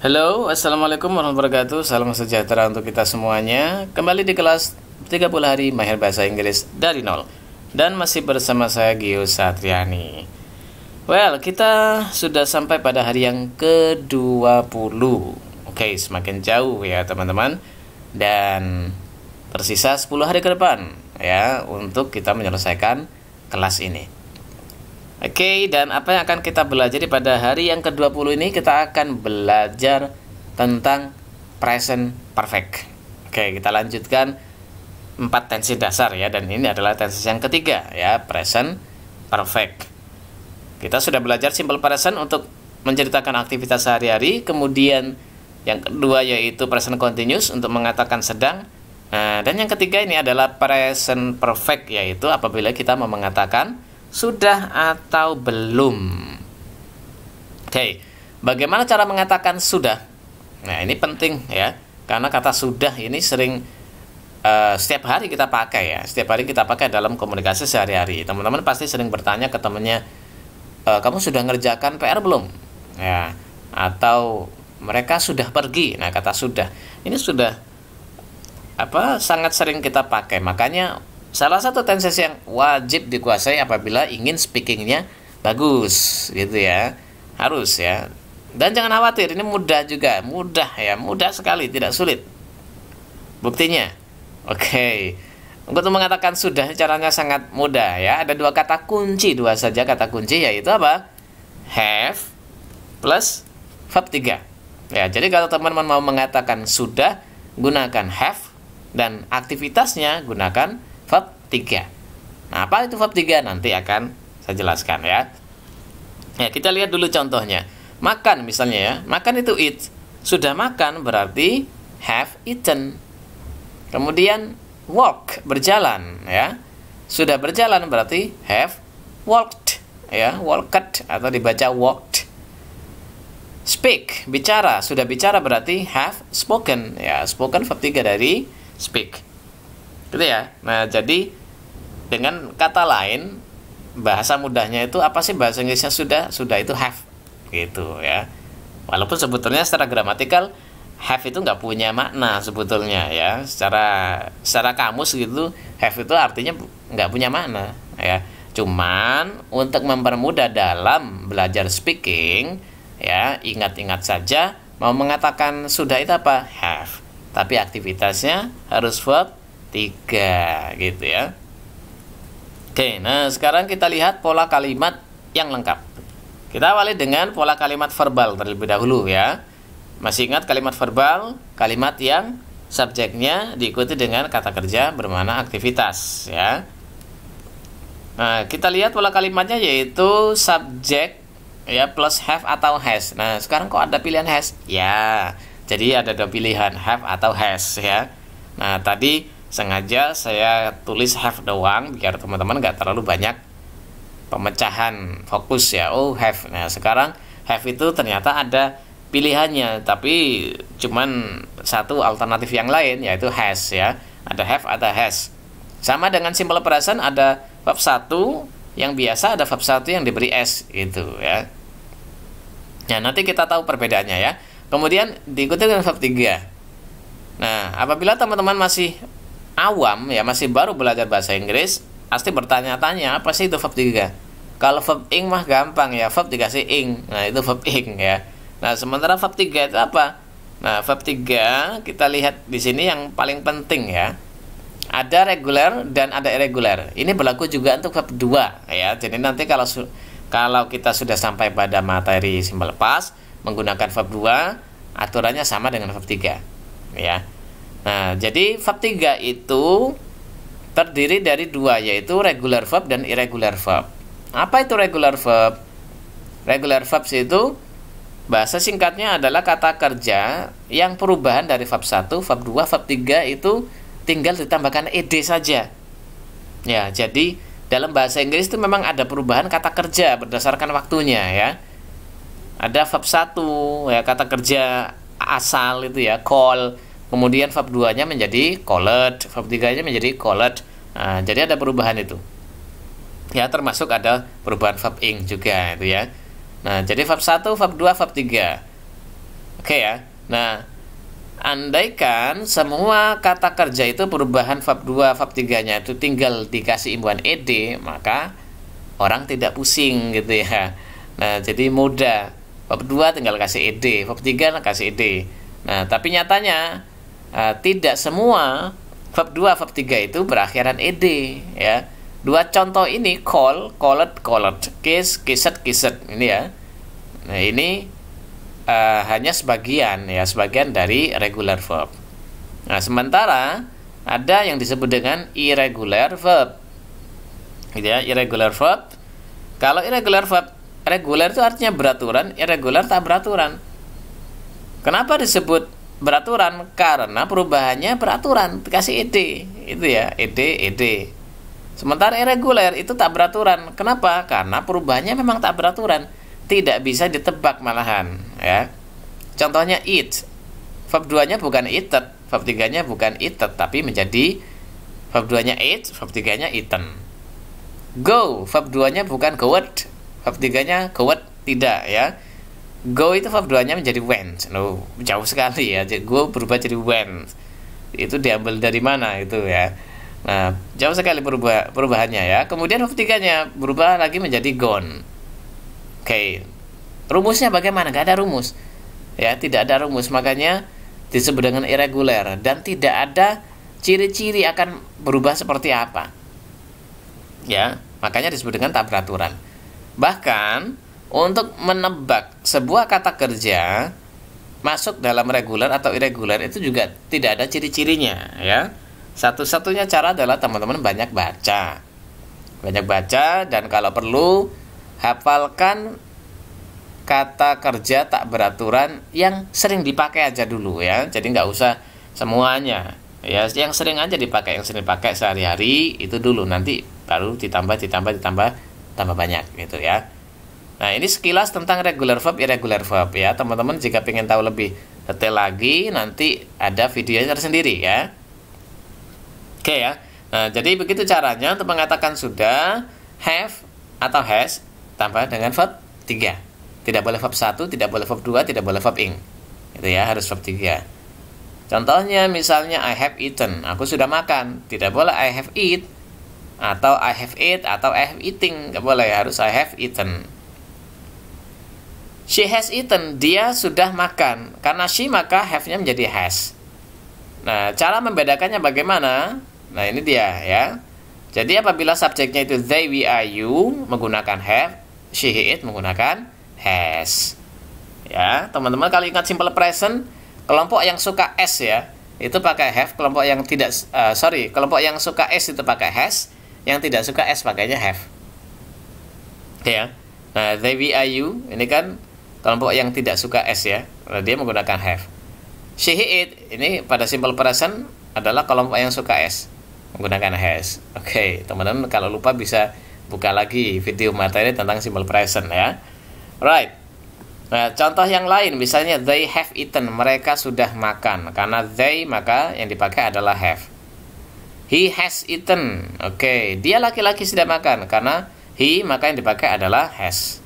Halo, Assalamualaikum warahmatullahi wabarakatuh Salam sejahtera untuk kita semuanya Kembali di kelas 30 hari Mahir Bahasa Inggris dari nol Dan masih bersama saya Gio Satriani Well, kita sudah sampai pada hari yang ke-20 Oke, okay, semakin jauh ya teman-teman Dan tersisa 10 hari ke depan Ya, untuk kita menyelesaikan kelas ini Oke, dan apa yang akan kita belajar pada hari yang ke-20 ini? Kita akan belajar tentang present perfect. Oke, kita lanjutkan empat tensi dasar ya dan ini adalah tensi yang ketiga ya, present perfect. Kita sudah belajar simple present untuk menceritakan aktivitas sehari-hari, kemudian yang kedua yaitu present continuous untuk mengatakan sedang. Nah, dan yang ketiga ini adalah present perfect yaitu apabila kita mau mengatakan sudah atau belum. Oke, okay. bagaimana cara mengatakan sudah? Nah, ini penting ya, karena kata sudah ini sering uh, setiap hari kita pakai ya, setiap hari kita pakai dalam komunikasi sehari-hari. Teman-teman pasti sering bertanya ke temannya, e, eh, kamu sudah ngerjakan PR belum? Ya, atau mereka sudah pergi. Nah, kata sudah ini sudah apa sangat sering kita pakai. Makanya Salah satu tenses yang wajib dikuasai apabila ingin speakingnya bagus, gitu ya. Harus ya. Dan jangan khawatir, ini mudah juga, mudah ya, mudah sekali, tidak sulit. Buktinya, oke. Okay. Untuk mengatakan sudah caranya sangat mudah ya. Ada dua kata kunci, dua saja kata kunci yaitu apa? Have plus verb tiga Ya, jadi kalau teman-teman mau mengatakan sudah, gunakan have dan aktivitasnya gunakan verb 3. Nah, apa itu verb 3? Nanti akan saya jelaskan ya. Ya, kita lihat dulu contohnya. Makan misalnya ya. Makan itu eat. Sudah makan berarti have eaten. Kemudian walk, berjalan ya. Sudah berjalan berarti have walked ya, walked atau dibaca walked. Speak, bicara. Sudah bicara berarti have spoken ya. Spoken verb 3 dari speak gitu ya nah jadi dengan kata lain bahasa mudahnya itu apa sih bahasa Inggrisnya sudah sudah itu have gitu ya walaupun sebetulnya secara gramatikal have itu nggak punya makna sebetulnya ya secara secara kamus gitu have itu artinya nggak punya makna ya cuman untuk mempermudah dalam belajar speaking ya ingat-ingat saja mau mengatakan sudah itu apa have tapi aktivitasnya harus verb tiga gitu ya oke nah sekarang kita lihat pola kalimat yang lengkap kita awali dengan pola kalimat verbal terlebih dahulu ya masih ingat kalimat verbal kalimat yang subjeknya diikuti dengan kata kerja bermana aktivitas ya nah kita lihat pola kalimatnya yaitu subjek ya plus have atau has nah sekarang kok ada pilihan has ya jadi ada dua pilihan have atau has ya nah tadi sengaja saya tulis have doang biar teman-teman nggak terlalu banyak pemecahan fokus ya oh have nah sekarang have itu ternyata ada pilihannya tapi cuman satu alternatif yang lain yaitu has ya ada have ada has sama dengan simple present ada verb satu yang biasa ada verb satu yang diberi s itu ya nah nanti kita tahu perbedaannya ya kemudian diikuti dengan verb tiga nah apabila teman-teman masih awam ya masih baru belajar bahasa Inggris pasti bertanya-tanya apa sih itu verb tiga. kalau verb ing mah gampang ya verb dikasih ing nah itu verb ing ya nah sementara verb tiga itu apa nah verb tiga kita lihat di sini yang paling penting ya ada reguler dan ada irregular ini berlaku juga untuk verb dua ya jadi nanti kalau kalau kita sudah sampai pada materi simbol lepas menggunakan verb dua aturannya sama dengan verb tiga ya Nah, jadi verb 3 itu terdiri dari dua yaitu regular verb dan irregular verb. Apa itu regular verb? Regular verb itu bahasa singkatnya adalah kata kerja yang perubahan dari verb 1, verb 2, verb 3 itu tinggal ditambahkan ed saja. Ya, jadi dalam bahasa Inggris itu memang ada perubahan kata kerja berdasarkan waktunya ya. Ada verb 1 ya kata kerja asal itu ya call kemudian fab 2 nya menjadi colored fab 3 nya menjadi colored nah, jadi ada perubahan itu ya termasuk ada perubahan fab ing juga itu ya nah jadi fab 1 fab 2 fab 3 oke ya nah andaikan semua kata kerja itu perubahan fab 2 fab 3 nya itu tinggal dikasih imbuhan ed maka orang tidak pusing gitu ya nah jadi mudah fab 2 tinggal kasih ed fab 3 kasih ed nah tapi nyatanya Eh, tidak semua verb 2, verb 3 itu berakhiran ed ya. Dua contoh ini call, called, called, case kiset kiset ini ya. Nah, ini uh, hanya sebagian ya, sebagian dari regular verb. Nah, sementara ada yang disebut dengan irregular verb. Gitu ya, irregular verb. Kalau irregular verb, regular itu artinya beraturan, irregular tak beraturan. Kenapa disebut beraturan karena perubahannya beraturan dikasih ide itu ya ide ide sementara irregular itu tak beraturan kenapa karena perubahannya memang tak beraturan tidak bisa ditebak malahan ya contohnya it verb 2 nya bukan itet verb 3 nya bukan itet tapi menjadi verb 2 nya it verb 3 nya iten go verb 2 nya bukan goet verb 3 nya goet tidak ya go itu verbalnya menjadi went no jauh sekali ya go berubah jadi went itu diambil dari mana itu ya nah jauh sekali perubah, perubahannya ya kemudian huruf berubah lagi menjadi gone oke okay. rumusnya bagaimana gak ada rumus ya tidak ada rumus makanya disebut dengan irregular dan tidak ada ciri-ciri akan berubah seperti apa ya makanya disebut dengan tak beraturan. bahkan untuk menebak sebuah kata kerja masuk dalam reguler atau irregular itu juga tidak ada ciri-cirinya ya. Satu-satunya cara adalah teman-teman banyak baca. Banyak baca dan kalau perlu hafalkan kata kerja tak beraturan yang sering dipakai aja dulu ya. Jadi nggak usah semuanya ya yang sering aja dipakai yang sering dipakai sehari-hari itu dulu nanti baru ditambah ditambah ditambah tambah banyak gitu ya Nah, ini sekilas tentang regular verb, irregular verb ya. Teman-teman jika ingin tahu lebih detail lagi nanti ada videonya tersendiri ya. Oke ya. Nah, jadi begitu caranya untuk mengatakan sudah, have atau has tambah dengan verb 3. Tidak boleh verb 1, tidak boleh verb 2, tidak boleh verb ing. itu ya, harus verb 3. Contohnya misalnya I have eaten, aku sudah makan. Tidak boleh I have eat atau I have ate atau I have eating, nggak boleh harus I have eaten. She has eaten. Dia sudah makan. Karena she maka have-nya menjadi has. Nah, cara membedakannya bagaimana? Nah, ini dia ya. Jadi apabila subjeknya itu they, we, are, you menggunakan have, she, he, it menggunakan has. Ya, teman-teman kalau ingat simple present, kelompok yang suka s ya, itu pakai have, kelompok yang tidak uh, sorry, kelompok yang suka s itu pakai has, yang tidak suka s pakainya have. Ya. Nah, they, we, are, you ini kan kelompok yang tidak suka S ya dia menggunakan have she he it ini pada simple present adalah kelompok yang suka S menggunakan has oke okay, teman-teman kalau lupa bisa buka lagi video materi tentang simple present ya right Nah, contoh yang lain misalnya they have eaten, mereka sudah makan. Karena they maka yang dipakai adalah have. He has eaten. Oke, okay. dia laki-laki sudah makan karena he maka yang dipakai adalah has.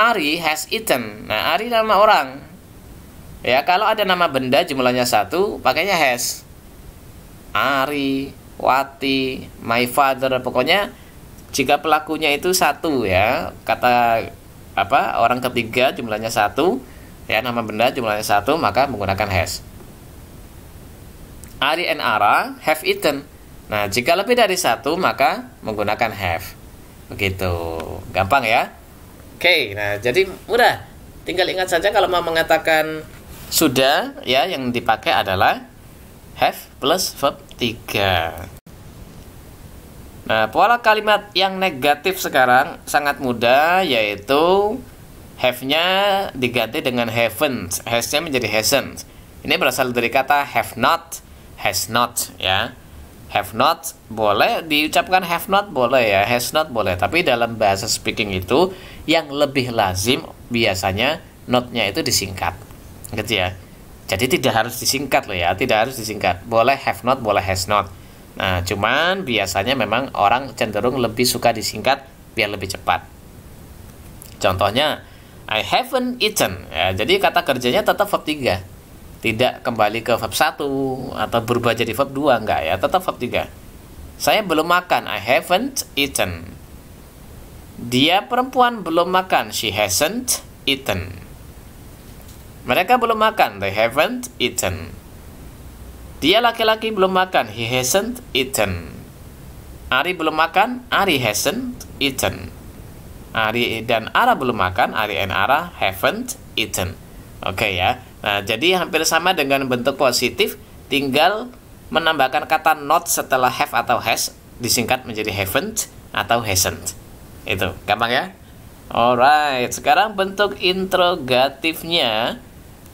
Ari has eaten. Nah, Ari nama orang. Ya, kalau ada nama benda jumlahnya satu, pakainya has. Ari, Wati, my father, pokoknya jika pelakunya itu satu ya, kata apa orang ketiga jumlahnya satu, ya nama benda jumlahnya satu maka menggunakan has. Ari and Ara have eaten. Nah, jika lebih dari satu maka menggunakan have. Begitu. Gampang ya? okay, nah jadi mudah. Tinggal ingat saja kalau mau mengatakan sudah ya yang dipakai adalah have plus verb 3. Nah, pola kalimat yang negatif sekarang sangat mudah yaitu have-nya diganti dengan haven't, has-nya menjadi hasn't. Ini berasal dari kata have not, has not ya. Have not boleh diucapkan have not boleh ya, has not boleh, tapi dalam bahasa speaking itu yang lebih lazim biasanya notnya itu disingkat gitu ya jadi tidak harus disingkat loh ya tidak harus disingkat boleh have not boleh has not nah cuman biasanya memang orang cenderung lebih suka disingkat biar lebih cepat contohnya I haven't eaten ya, jadi kata kerjanya tetap verb 3 tidak kembali ke verb 1 atau berubah jadi verb 2 enggak ya tetap verb 3 saya belum makan I haven't eaten dia perempuan belum makan. She hasn't eaten. Mereka belum makan. They haven't eaten. Dia laki-laki belum makan. He hasn't eaten. Ari belum makan. Ari hasn't eaten. Ari dan Ara belum makan. Ari and Ara haven't eaten. Oke okay, ya. Nah, jadi hampir sama dengan bentuk positif, tinggal menambahkan kata not setelah have atau has disingkat menjadi haven't atau hasn't. Itu, gampang ya? Alright, sekarang bentuk interrogatifnya.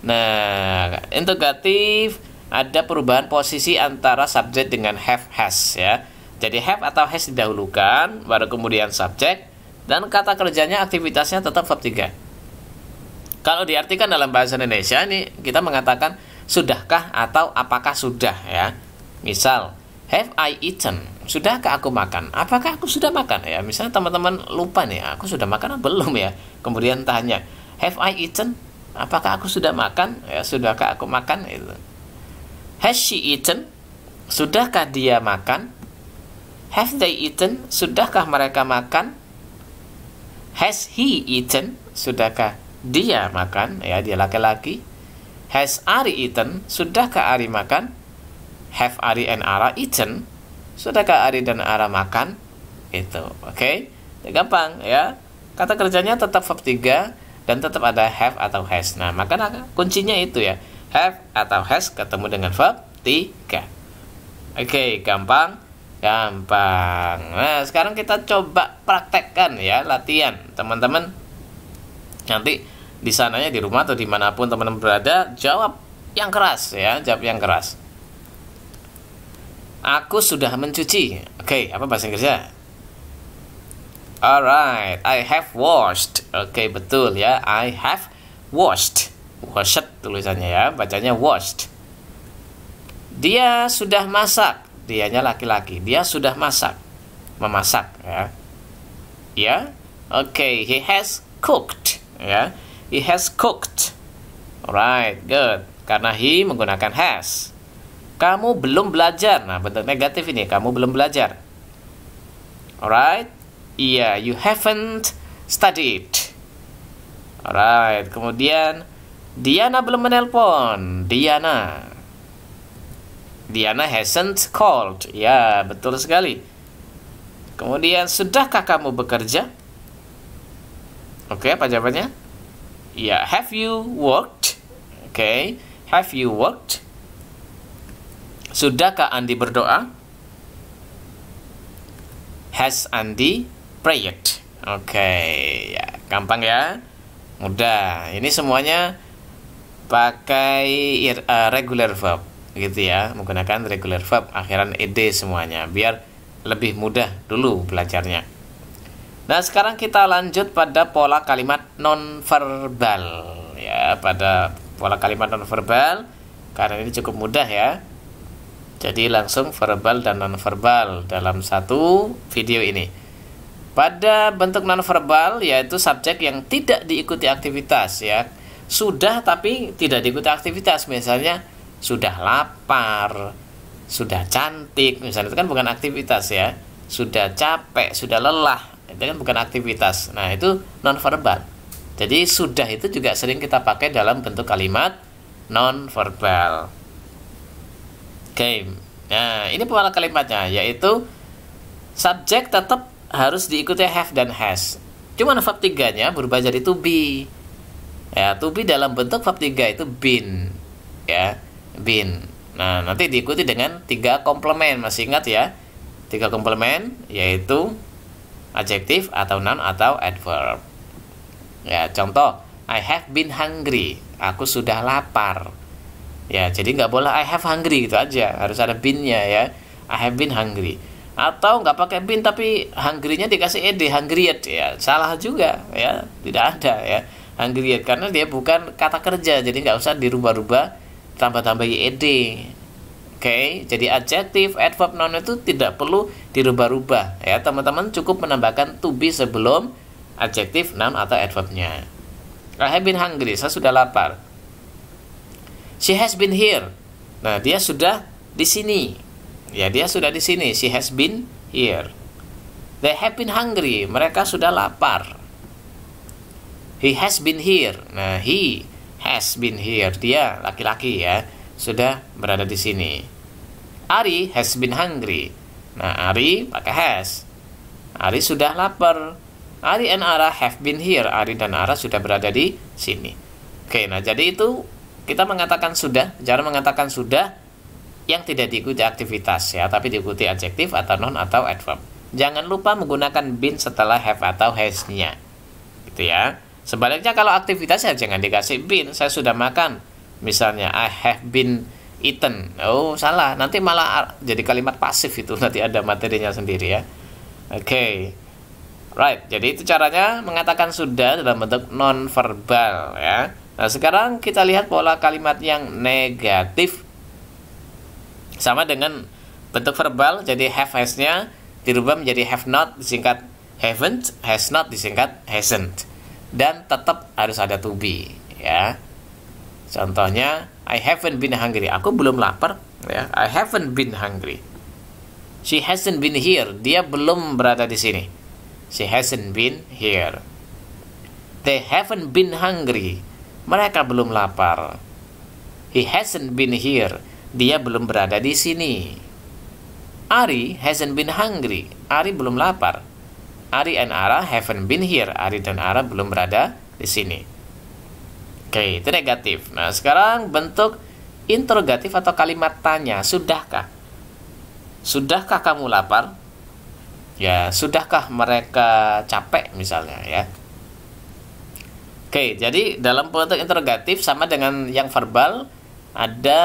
Nah, interrogatif ada perubahan posisi antara subjek dengan have has ya. Jadi have atau has didahulukan, baru kemudian subjek dan kata kerjanya aktivitasnya tetap verb 3. Kalau diartikan dalam bahasa Indonesia ini kita mengatakan sudahkah atau apakah sudah ya. Misal Have I eaten? Sudahkah aku makan? Apakah aku sudah makan? Ya, misalnya teman-teman lupa nih, aku sudah makan atau belum ya? Kemudian tanya, Have I eaten? Apakah aku sudah makan? Ya, sudahkah aku makan? Itu. Has she eaten? Sudahkah dia makan? Have they eaten? Sudahkah mereka makan? Has he eaten? Sudahkah dia makan? Ya, dia laki-laki. Has Ari eaten? Sudahkah Ari makan? have Ari and Ara eaten? Sudahkah Ari dan Ara makan? Itu, oke? Okay? Ya, gampang ya. Kata kerjanya tetap verb 3 dan tetap ada have atau has. Nah, maka kuncinya itu ya. Have atau has ketemu dengan verb 3. Oke, okay, gampang. Gampang. Nah, sekarang kita coba praktekkan ya latihan, teman-teman. Nanti di sananya di rumah atau dimanapun teman-teman berada, jawab yang keras ya, jawab yang keras. Aku sudah mencuci. Oke, okay, apa bahasa Inggrisnya? Alright, I have washed. Oke, okay, betul ya. I have washed. Washed tulisannya ya, bacanya washed. Dia sudah masak. Dianya laki-laki. Dia sudah masak. Memasak ya. Ya. Oke, okay, he has cooked ya. He has cooked. Alright, good. Karena he menggunakan has. Kamu belum belajar. Nah, bentuk negatif ini, kamu belum belajar. Alright? Iya, yeah, you haven't studied. Alright, kemudian Diana belum menelpon. Diana. Diana hasn't called. Ya, betul sekali. Kemudian, sudahkah kamu bekerja? Oke, okay, apa jawabannya? Ya, yeah, have you worked? Oke, okay. have you worked? Sudahkah Andi berdoa? Has Andi prayed? Oke, okay. ya, gampang ya. Mudah. Ini semuanya pakai uh, regular verb gitu ya, menggunakan regular verb akhiran ed semuanya biar lebih mudah dulu belajarnya. Nah, sekarang kita lanjut pada pola kalimat nonverbal ya, pada pola kalimat nonverbal karena ini cukup mudah ya. Jadi langsung verbal dan nonverbal dalam satu video ini. Pada bentuk nonverbal yaitu subjek yang tidak diikuti aktivitas ya. Sudah tapi tidak diikuti aktivitas misalnya sudah lapar, sudah cantik misalnya itu kan bukan aktivitas ya. Sudah capek, sudah lelah itu kan bukan aktivitas. Nah, itu nonverbal. Jadi sudah itu juga sering kita pakai dalam bentuk kalimat nonverbal game. Nah, ini pewarna kalimatnya yaitu subjek tetap harus diikuti have dan has. Cuman verb 3-nya berubah jadi to be. Ya, to be dalam bentuk verb 3 itu been. Ya, been. Nah, nanti diikuti dengan tiga komplement. Masih ingat ya? Tiga komplement yaitu adjektif atau noun atau adverb. Ya, contoh I have been hungry. Aku sudah lapar ya jadi nggak boleh I have hungry gitu aja harus ada binnya ya I have been hungry atau nggak pakai bin tapi hungry-nya dikasih ed hungriet ya salah juga ya tidak ada ya hungry hungriet karena dia bukan kata kerja jadi nggak usah dirubah-rubah tambah-tambah ed Oke, okay? jadi adjektif, adverb, noun itu tidak perlu dirubah-rubah ya. Teman-teman cukup menambahkan to be sebelum adjektif, noun atau adverbnya. I have been hungry, saya sudah lapar. She has been here. Nah, dia sudah di sini. Ya, dia sudah di sini. She has been here. They have been hungry. Mereka sudah lapar. He has been here. Nah, he has been here. Dia laki-laki ya, sudah berada di sini. Ari has been hungry. Nah, Ari pakai has. Ari sudah lapar. Ari and Ara have been here. Ari dan Ara sudah berada di sini. Oke, nah jadi itu kita mengatakan sudah, cara mengatakan sudah yang tidak diikuti aktivitas ya, tapi diikuti adjektif atau non atau adverb. Jangan lupa menggunakan bin setelah have atau has-nya. Gitu ya. Sebaliknya kalau aktivitasnya jangan dikasih bin. saya sudah makan. Misalnya I have been eaten. Oh, salah. Nanti malah jadi kalimat pasif itu nanti ada materinya sendiri ya. Oke. Okay. Right. Jadi itu caranya mengatakan sudah dalam bentuk non verbal ya. Nah, sekarang kita lihat pola kalimat yang negatif sama dengan bentuk verbal jadi have has-nya dirubah menjadi have not disingkat haven't, has not disingkat hasn't dan tetap harus ada to be ya. Contohnya I haven't been hungry. Aku belum lapar ya. I haven't been hungry. She hasn't been here. Dia belum berada di sini. She hasn't been here. They haven't been hungry mereka belum lapar. He hasn't been here. Dia belum berada di sini. Ari hasn't been hungry. Ari belum lapar. Ari and Ara haven't been here. Ari dan Ara belum berada di sini. Oke, okay, itu negatif. Nah, sekarang bentuk interrogatif atau kalimat tanya. Sudahkah? Sudahkah kamu lapar? Ya, sudahkah mereka capek misalnya ya? Oke, jadi dalam bentuk interrogatif sama dengan yang verbal ada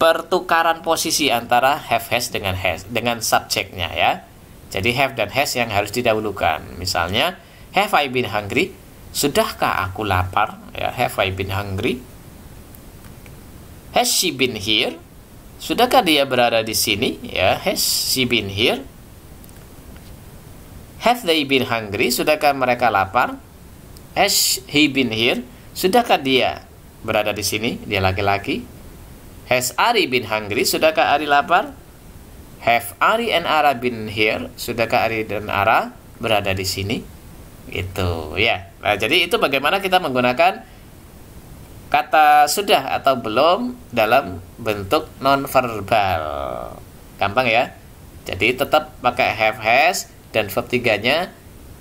pertukaran posisi antara have has dengan has dengan subjeknya ya. Jadi have dan has yang harus didahulukan. Misalnya have I been hungry? Sudahkah aku lapar? Ya, have I been hungry? Has she been here? Sudahkah dia berada di sini? Ya, has she been here? Have they been hungry? Sudahkah mereka lapar? Has he been here? Sudahkah dia berada di sini? Dia laki-laki. Has Ari been hungry? Sudahkah Ari lapar? Have Ari and Ara been here? Sudahkah Ari dan Ara berada di sini? Itu ya. Nah, jadi itu bagaimana kita menggunakan kata sudah atau belum dalam bentuk nonverbal. Gampang ya. Jadi tetap pakai have has dan verb tiganya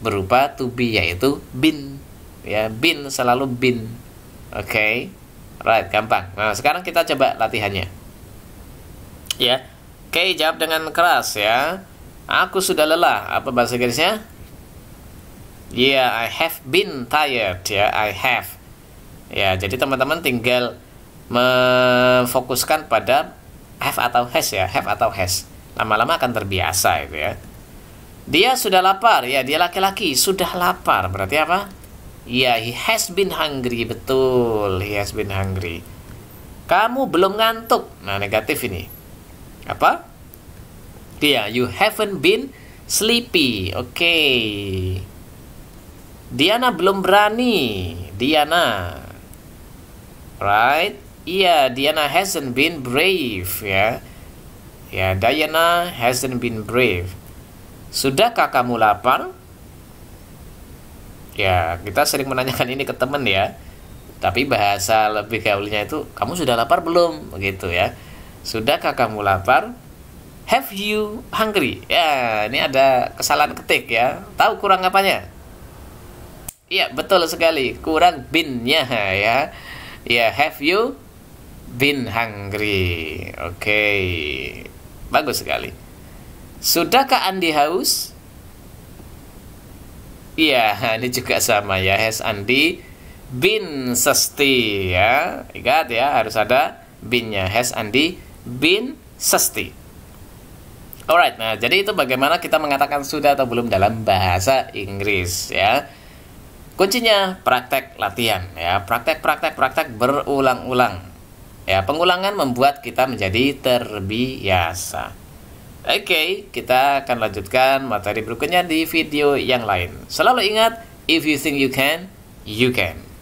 berupa to be yaitu been ya bin selalu bin oke okay. right gampang nah sekarang kita coba latihannya ya oke okay, jawab dengan keras ya aku sudah lelah apa bahasa Inggrisnya yeah I have been tired ya yeah, I have ya jadi teman-teman tinggal memfokuskan pada have atau has ya have atau has lama-lama akan terbiasa itu ya dia sudah lapar ya dia laki-laki sudah lapar berarti apa Iya, he has been hungry. Betul, he has been hungry. Kamu belum ngantuk. Nah, negatif ini. Apa? Iya, yeah, you haven't been sleepy. Oke. Okay. Diana belum berani. Diana. Right? Iya, yeah, Diana hasn't been brave, ya. Yeah. Ya, yeah, Diana hasn't been brave. Sudahkah kamu lapar? ya kita sering menanyakan ini ke temen ya tapi bahasa lebih gaulnya itu kamu sudah lapar belum begitu ya sudahkah kamu lapar have you hungry ya ini ada kesalahan ketik ya tahu kurang apanya iya betul sekali kurang binnya ya ya have you been hungry oke okay. bagus sekali sudahkah Andi haus Iya, ini juga sama ya. Has Andi bin Sesti ya. Ingat ya, harus ada binnya. Has Andi bin Sesti. Alright, nah jadi itu bagaimana kita mengatakan sudah atau belum dalam bahasa Inggris ya. Kuncinya praktek latihan ya, praktek praktek praktek berulang-ulang. Ya, pengulangan membuat kita menjadi terbiasa. Oke, okay, kita akan lanjutkan materi berikutnya di video yang lain. Selalu ingat, if you think you can, you can.